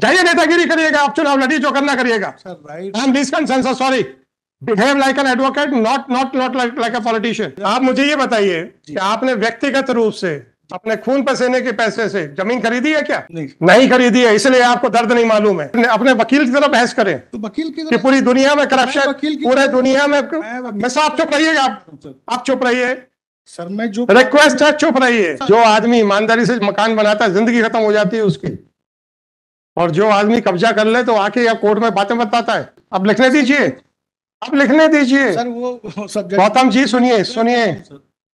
जाइए नेतागिरी करिएगा आप चुनाव लड़िए जो करना करिएगा sorry behave like an advocate not not not like a politician आप मुझे ये बताइए कि आपने व्यक्तिगत रूप से अपने खून पसीने के पैसे से जमीन खरीदी है क्या नहीं, नहीं खरीदी है इसलिए आपको दर्द नहीं मालूम है अपने वकील की तरफ बहस करें तो वकील की कि पूरी दुनिया में करप्शन पूरे दुनिया में मैं आप चुप रहिएगा आप आप चुप रहिए सर मैं जो रिक्वेस्ट है चुप रहिए जो आदमी ईमानदारी से मकान बनाता है जिंदगी खत्म हो जाती है उसकी और जो आदमी कब्जा कर ले तो आके या कोर्ट में बातें बताता है अब लिखने दीजिए अब लिखने दीजिए गौतम जी सुनिए सुनिए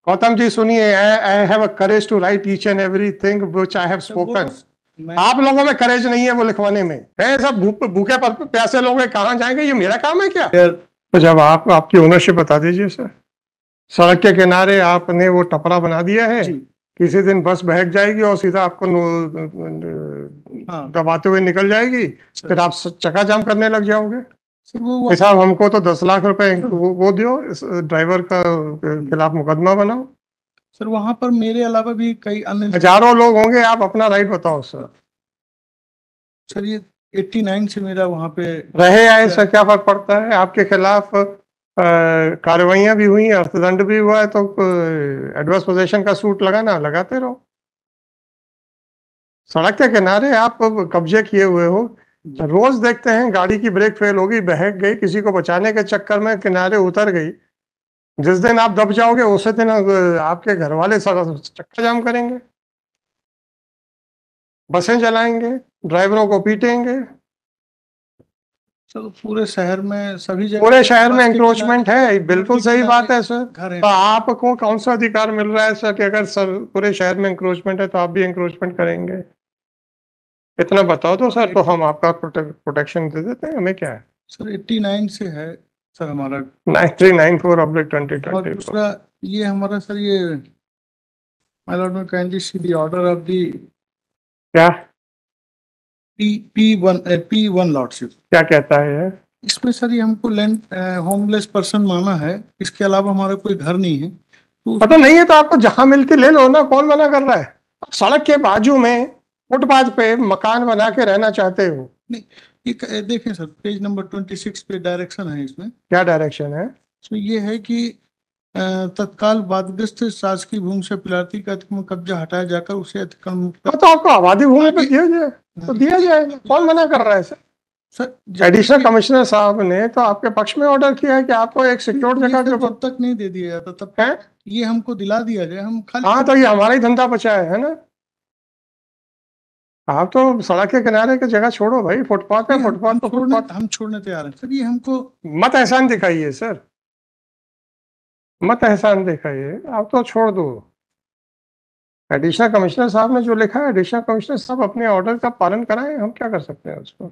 गौतम जी सुनिए I have a courage to write each and thing which I have spoken आप लोगों में करेज नहीं है वो लिखवाने में है सब भूखे प्यासे लोग कहाँ जाएंगे ये मेरा काम है क्या तो जब आप आपकी ओनरशिप बता दीजिए सर सड़क के किनारे आपने वो टपरा बना दिया है किसी दिन बस बहक जाएगी और सीधा आपको हाँ। दबाते हुए निकल जाएगी फिर आप चका जाम करने लग जाओगे साहब हमको तो दस लाख रुपए वो, वो दियो ड्राइवर का खिलाफ मुकदमा बनाओ सर वहाँ पर मेरे अलावा भी कई अन्य हजारों लोग होंगे आप अपना राइट बताओ सर सर ये 89 से मेरा वहाँ पे रहे आए सर क्या फर्क पड़ता है आपके खिलाफ कार्रवाइयां भी हुई अर्थदंड भी हुआ है तो एडवर्स पोजेशन का सूट लगाना लगाते रहो सड़क के किनारे आप कब्जे किए हुए हो रोज देखते हैं गाड़ी की ब्रेक फेल होगी बहक गई किसी को बचाने के चक्कर में किनारे उतर गई जिस दिन आप दब जाओगे उस दिन आपके घर वाले चक्का जाम करेंगे बसें जलाएंगे ड्राइवरों को पीटेंगे तो पूरे शहर में सभी जगह पूरे शहर में एंक्रोचमेंट है बिल्कुल सही बात है सर तो आपको कौन सा अधिकार मिल रहा है सर कि अगर सर पूरे शहर में एंक्रोचमेंट है तो आप भी इंक्रोचमेंट करेंगे इतना बताओ तो सर तो हम आपका प्रोटेक्शन दे देते हैं हमें क्या है सर 89 से है सर हमारा 9394 ऑब्लिक दूसरा ये हमारा सर ये में ऑर्डर ऑफ दी क्या पी वन लॉटशिप क्या कहता है इसमें सर हमको लैंड होमलेस पर्सन माना है इसके अलावा हमारा कोई घर नहीं है तो पता नहीं है तो आपको जहां मिलती ले लो ना कौन मना कर रहा है सड़क के बाजू में फुटपाथ पे मकान बना के रहना चाहते हो नहीं ये देखें sir page number twenty six पे डायरेक्शन है इसमें क्या डायरेक्शन है तो ये है कि uh, तत्काल वादग्रस्त शासकीय भूमि से पिलाती का कब्जा हटाया जाकर उसे अतिक्रम हाँ, तो आपको आबादी भूमि पे दिया जाए तो दिया जाएगा कौन मना कर रहा है सर सर एडिशनल कमिश्नर साहब ने तो आपके पक्ष में ऑर्डर किया है कि आपको एक सिक्योर जगह तो तब तक नहीं दे दिया जाता तब है ये हमको दिला दिया जाए हम खाली हाँ तो ये हमारा ही धंधा बचा है है ना आप तो सड़क के किनारे की जगह छोड़ो भाई फुटपाथ पे फुटपाथ तो फुटपाथ हम छोड़ने तैयार हैं सर ये हमको मत एहसान दिखाइए सर मत एहसान दिखाइए आप तो छोड़ दो एडिशनल कमिश्नर साहब ने जो लिखा है एडिशनल कमिश्नर साहब अपने ऑर्डर का पालन कराएं हम क्या कर सकते हैं उसको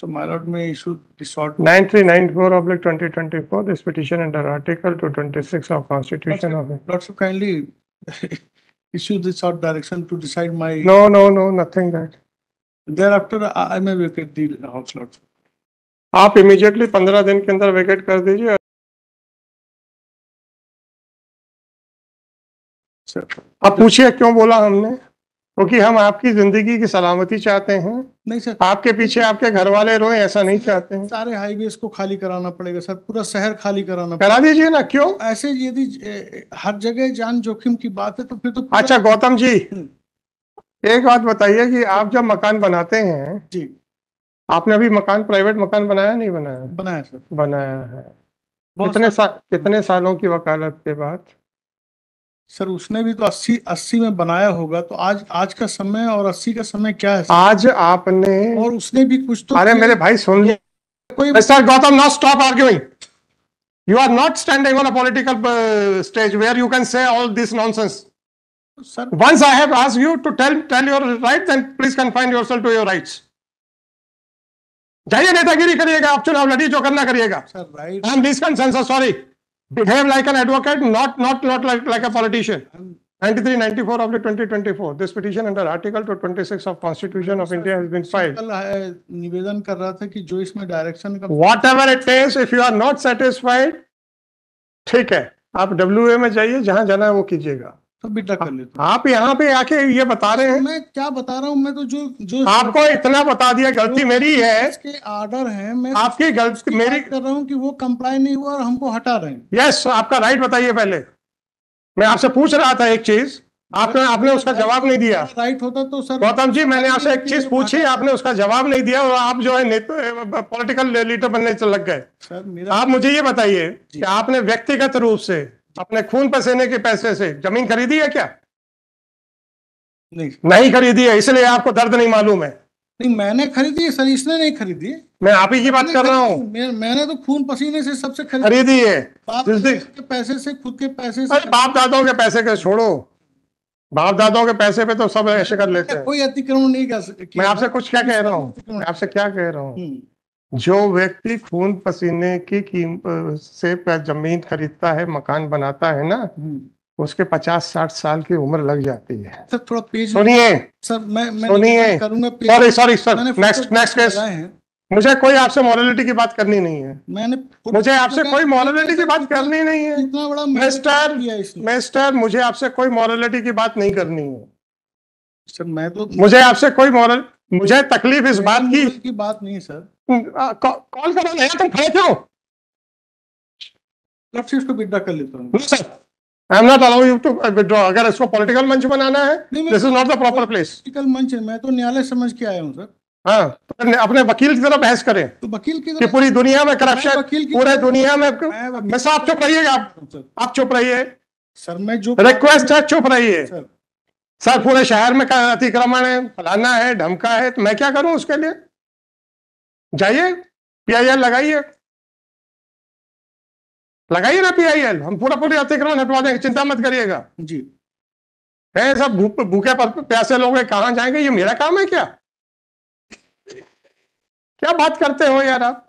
so my lord may issue this order 9394 of 2024 this petition under article 226 of constitution of lord so kindly issue this order direction to decide my no no no nothing that there after I may vacate the house lord आप immediately 15 दिन के अंदर vacate कर दीजिए अब अच्छा। पूछिए क्यों बोला हमने क्योंकि हम आपकी जिंदगी की सलामती चाहते हैं नहीं सर आपके पीछे आपके घर वाले रोए ऐसा नहीं चाहते हैं सारे हाईवे को खाली कराना पड़ेगा सर पूरा शहर खाली कराना करा दीजिए ना क्यों ऐसे यदि हर जगह जान जोखिम की बात है तो फिर तो अच्छा गौतम जी हम्म। एक बात बताइए कि आप जब मकान बनाते हैं जी आपने अभी मकान प्राइवेट मकान बनाया नहीं बनाया बनाया सर बनाया है कितने साल कितने सालों की वकालत के बाद सर उसने भी तो अस्सी अस्सी में बनाया होगा तो आज आज का समय और अस्सी का समय क्या है आज आपने और उसने भी कुछ तो अरे मेरे भाई सुन लिया कोई Gautam not stop arguing you are not standing on a political stage where you can say all this nonsense sir once I have ask you to tell tell your right then please confine yourself to your rights जाइए नेतागिरी करिएगा आप चुनाव लड़िए जो करना करिएगा sir right I am डिसकंसेंस sorry behave like an advocate, not not not like, like a politician. 93, 94 of the 2024. This petition under Article 226 of Constitution of India has been filed. का uh, whatever it is, if you are not satisfied, ठीक है, आप WA में जाइए, जहां जाना है वो कीजिएगा. तो बेटा कर हाँ, लेते आप यहाँ पे आके ये बता रहे हैं मैं क्या बता रहा हूँ मैं तो जो जो आपको इतना बता दिया गलती मेरी है इसके आर्डर है मैं आपकी गलती मेरी कर रहा हूँ कि वो कंप्लाई नहीं हुआ और हमको हटा रहे हैं यस आपका राइट बताइए पहले मैं आपसे पूछ रहा था एक चीज आपने आपने उसका जवाब नहीं दिया राइट होता तो सर गौतम जी मैंने आपसे एक चीज पूछी आपने उसका जवाब नहीं दिया और आप जो है नेता पॉलिटिकल लीडर बनने से लग गए आप मुझे ये बताइए कि आपने व्यक्तिगत रूप से अपने खून पसीने के पैसे से जमीन खरीदी है क्या नहीं नहीं खरीदी है इसलिए आपको दर्द नहीं मालूम है नहीं मैंने खरीदी है सर इसने नहीं खरीदी मैं आप ही की बात कर रहा हूँ मैं, मैंने तो खून पसीने से सबसे खरीदी, खरीदी है पैसे से खुद के पैसे से बाप दादाओं के पैसे के छोड़ो बाप दादाओं के पैसे पे तो सब ऐसे कर लेते हैं कोई अतिक्रमण नहीं कर मैं आपसे कुछ क्या कह रहा हूँ आपसे क्या कह रहा हूँ हम्म। जो व्यक्ति खून पसीने की कीम से जमीन खरीदता है मकान बनाता है ना हम्म। उसके पचास साठ साल की उम्र लग जाती है सर थोड़ा पेज सुनिए सर मैं सुनिए sorry sorry sir next next case मुझे कोई आपसे मॉरलिटी की बात करनी नहीं है मैंने मुझे आपसे कोई मॉरलिटी की बात करनी नहीं है इतना बड़ा मिस्टर मिस्टर मुझे आपसे कोई मॉरलिटी की बात नहीं करनी है सर मैं तो मुझे आपसे कोई मॉरल मुझे तकलीफ इस बात की बात नहीं सर कॉल करो यार तुम खड़े क्यों सर अगर इसको पॉलिटिकल मंच बनाना है this is not the proper place political मंच है मैं तो न्यायालय समझ के आया सर हाँ तो अपने वकील की तरह बहस करें तो वकील की कि पूरी दुनिया में करप्शन पूरे दुनिया में मैं आप चुप रहिएगा आप आप चुप रहिए सर मैं जो रिक्वेस्ट है चुप रहिए सर पूरे शहर में अतिक्रमण है फलाना है ढमका है तो मैं क्या करूं उसके लिए जाइए पीआईएल लगाइए लगाइए ना पीआईएल हम पूरा पूरी अतिक्रमण हटवा देंगे चिंता मत करिएगा जी है सब भूखे प्यासे लोग हैं कहाँ जाएंगे ये मेरा काम है क्या क्या बात करते हो यार आप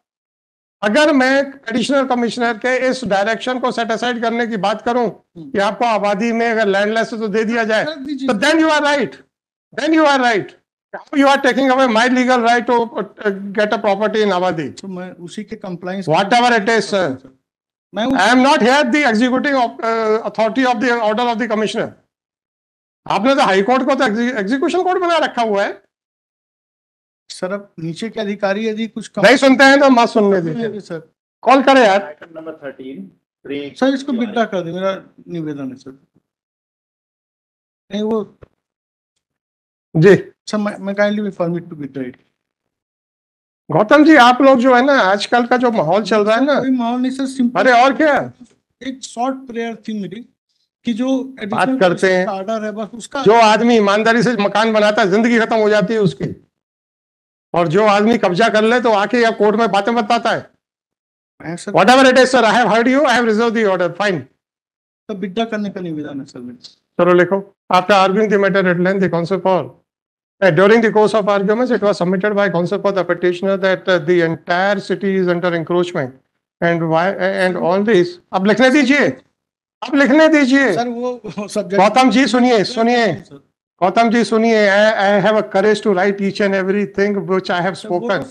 अगर मैं एडिशनल कमिश्नर के इस डायरेक्शन को सेटिसाइड करने की बात करूं हम्म। कि आपको आबादी में अगर लैंडलेस तो दे दिया जाए तो then you are right then you are right Now you are taking away my legal right to uh, get a property in Awadhi. तो मैं उसी के compliance Whatever it is, sir. मैं उस- I am not here the executing of, uh, authority of the order of the commissioner. आपने तो high court को तो एग्जीक्यूशन कोर्ट बना रखा हुआ है सर अब नीचे के अधिकारी यदि कुछ कम- नहीं सुनते हैं तो मत सुनने दीजिए सर कॉल करे यार Item number thirteen, pre- sir इसको बिगड़ा कर दे मेरा निवेदन है सर नहीं वो जी सर अच्छा, मैं kindly form to get Gautam ji आप लोग जो है ना आजकल का जो माहौल चल रहा है ना माहौल नहीं सर सिंपल अरे और क्या एक शॉर्ट प्रेयर थी मेरी कि जो बात करते हैं ऑर्डर है बस उसका जो आदमी ईमानदारी से मकान बनाता है जिंदगी खत्म हो जाती है उसकी और जो आदमी कब्जा कर ले तो आके या कोर्ट में बातें बताता है whatever it is sir I have heard you I have reserve the order fine तो बिड्डा करने का निवेदन है सर चलो लिखो आपका arguing the matter at length the counsel for Uh, during the course of arguments, it was submitted by counsel for the petitioner that uh, the entire city is under encroachment and why uh, and all this. अब लिखने दीजिए अब लिखने दीजिए sir वो subject Gautam ji सुनिए सुनिए गौतम जी सुनिए have a courage to write each and every thing which I have spoken.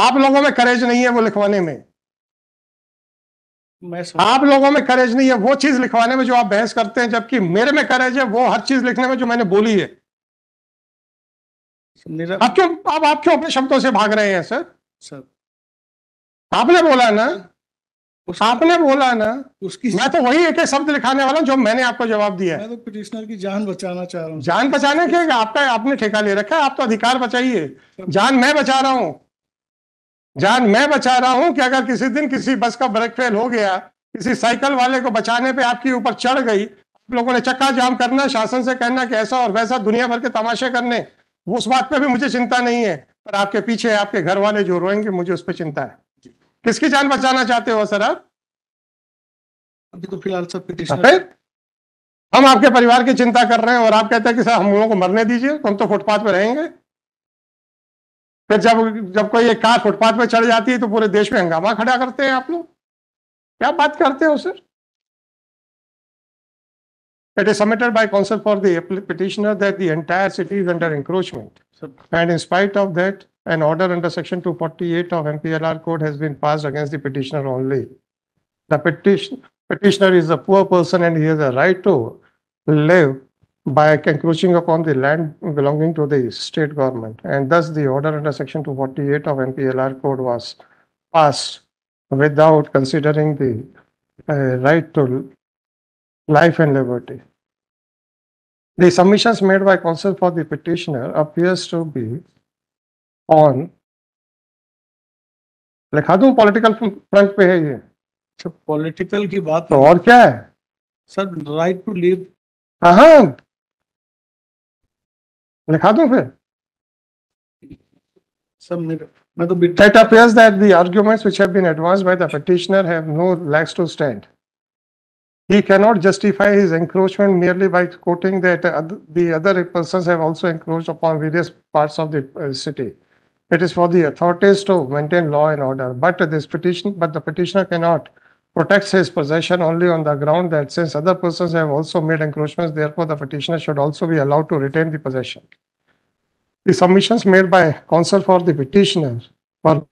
आप लोगों में करेज नहीं है वो लिखवाने में आप लोगों में करेज नहीं है वो चीज लिखवाने में जो आप बहस करते हैं जबकि मेरे में करेज है वो हर चीज लिखने में जो मैंने बोली है आप क्यों आप, आप क्यों अपने शब्दों से भाग रहे हैं सर सर आपने बोला ना उस... आपने बोला ना उसकी मैं तो वही एक शब्द लिखाने वाला हूँ जो मैंने आपको जवाब दिया मैं तो पिटिशनर की जान बचाना चाह रहा हूँ जान बचाने के आपका आपने ठेका ले रखा है आप तो अधिकार बचाइए जान मैं बचा रहा हूँ जान मैं बचा रहा हूँ कि अगर किसी दिन किसी बस का ब्रेक फेल हो गया किसी साइकिल वाले को बचाने पे आपके ऊपर चढ़ गई आप लोगों ने चक्का जाम करना शासन से कहना कि ऐसा और वैसा दुनिया भर के तमाशे करने उस बात पे भी मुझे चिंता नहीं है पर आपके पीछे आपके घर वाले जो रोएंगे मुझे उस पर चिंता है किसकी जान बचाना चाहते हो सर आप अभी तो फिलहाल सब हम आपके परिवार की चिंता कर रहे हैं और आप कहते हैं कि सर हम लोगों को मरने दीजिए तो हम तो फुटपाथ पर रहेंगे फिर जब जब कोई एक कार फुटपाथ पर चढ़ जाती है तो पूरे देश में हंगामा खड़ा करते हैं आप लोग क्या बात करते हो sir It is submitted by counsel for the petitioner that the entire city is under encroachment. and in spite of that, an order under section 248 of MPLR code has been passed against the petitioner only. The petition, petitioner is a poor person and he has a right to live by encroaching upon the land belonging to the state government. And thus the order under section 248 of MPLR code was passed without considering the uh, right to life and liberty. The submissions made by counsel for the petitioner appears to be on लिखा दू political front पे है ये अच्छा political की बात तो और क्या है सर राइट to लिव हाँ लिखा दू फिर Some, that appears that the arguments which have been advanced by the petitioner have no legs to stand. He cannot justify his encroachment merely by quoting that the other persons have also encroached upon various parts of the uh, city. It is for the authorities to maintain law and order. But this petition, but the petitioner cannot protect his possession only on the ground that since other persons have also made encroachments, therefore the petitioner should also be allowed to retain the possession. The submissions made by counsel for the petitioner were